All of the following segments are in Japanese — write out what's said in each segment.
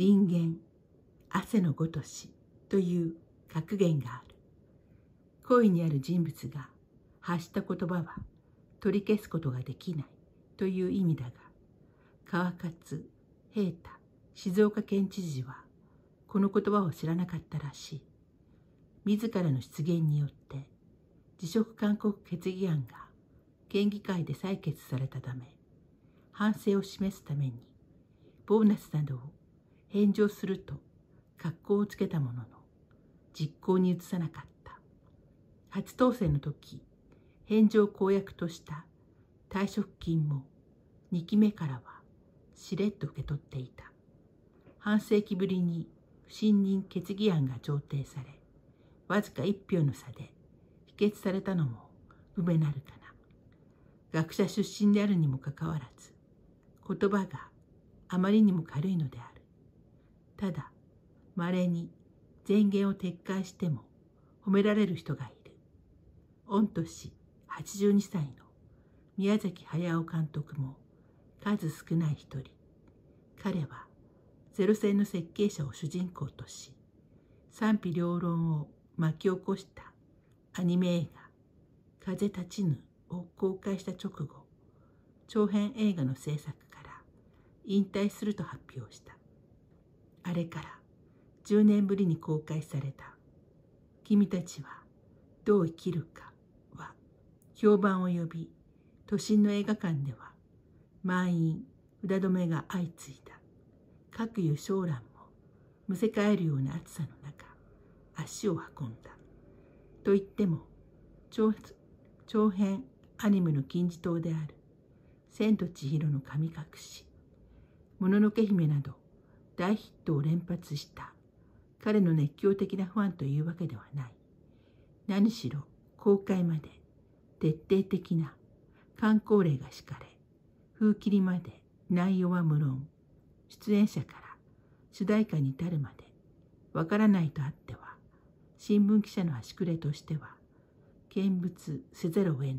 人間汗のごとしという格言がある恋にある人物が発した言葉は取り消すことができないという意味だが川勝平太静岡県知事はこの言葉を知らなかったらしい自らの出現によって辞職勧告決議案が県議会で採決されたため反省を示すためにボーナスなどを返上すると格好をつけたものの実行に移さなかった初当選の時返上公約とした退職金も2期目からはしれっと受け取っていた半世紀ぶりに不信任決議案が上呈されわずか1票の差で否決されたのも不めなるかな学者出身であるにもかかわらず言葉があまりにも軽いのであるただ、稀に前言を撤回しても褒められる人がいる。御年82歳の宮崎駿監督も数少ない一人。彼はゼロ戦の設計者を主人公とし、賛否両論を巻き起こしたアニメ映画「風立ちぬ」を公開した直後長編映画の制作から引退すると発表したあれから10年ぶりに公開された「君たちはどう生きるか」は評判を呼び都心の映画館では満員札止めが相次いだ各有将来もむせ返るような暑さの中足を運んだといっても長編アニメの金字塔である「千と千尋の神隠し」「もののけ姫」など大ヒットを連発した彼の熱狂的なファンというわけではない何しろ公開まで徹底的な観光令が敷かれ風切りまで内容は無論出演者から主題歌に至るまでわからないとあっては新聞記者の足くれとしては見物せざるを得ない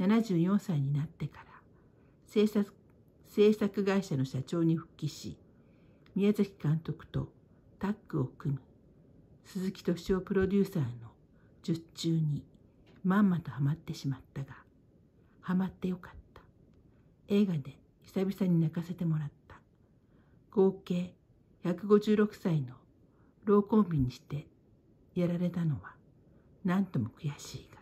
74歳になってから制作制作会社の社長に復帰し宮崎監督とタッグを組む鈴木敏夫プロデューサーの術中にまんまとハマってしまったがハマってよかった映画で久々に泣かせてもらった合計156歳の老コンビにしてやられたのは何とも悔しいが